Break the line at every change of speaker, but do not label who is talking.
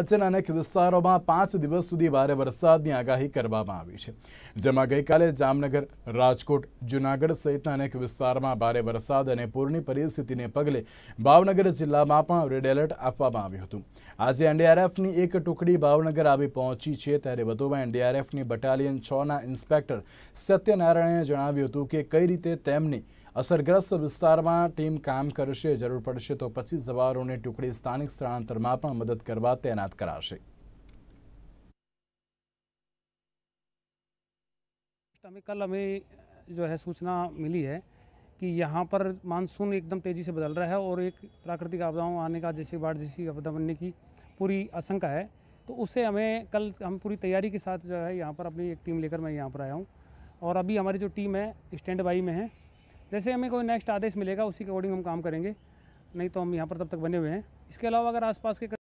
રાજ્યના અનેક વિસ્તારોમાં પાંચ દિવસ સુધી ભારે વરસાદની આગાહી કરવામાં આવી છે જેમાં ગઈકાલે જામનગર રાજકોટ જૂનાગઢ સહિતના અનેક વિસ્તારમાં ભારે વરસાદ અને પૂરની પરિસ્થિતિને પગલે ભાવનગર જિલ્લામાં પણ રેડ એલર્ટ આપવામાં આવ્યું હતું આજે એનડીઆરએફની એક ટુકડી ભાવનગર આવી પહોંચી છે ત્યારે વધુમાં એનડીઆરએફની બટાલિયન છના ઇન્સ્પેક્ટર સત્યનારાયણે જણાવ્યું હતું કે કઈ રીતે તેમની असरग्रस्त અસરગ્રસ્ત વિસ્તારમાં ટીમ કામ કરશે જરૂર तो पच्चीस પચીસ ने ટુકડી स्थानिक स्थानांतर में मदद કરવા तैनात કરાશે
हमें कल हमें जो है सूचना मिली है कि यहाँ पर मानसून एकदम तेज़ी से बदल रहा है और एक प्राकृतिक आपदाओं आने का जैसे बाढ़ जैसी आपदा बनने की पूरी आशंका है तो उससे हमें कल हम पूरी तैयारी के साथ जो है यहाँ पर अपनी एक टीम लेकर मैं यहाँ पर आया हूँ और अभी हमारी जो टीम है स्टैंड बाई में है जैसे हमें कोई नेक्स्ट आदेश मिलेगा उसी के अकॉर्डिंग हम काम करेंगे नहीं तो हम यहाँ पर तब तक बने हुए हैं इसके अलावा अगर आसपास के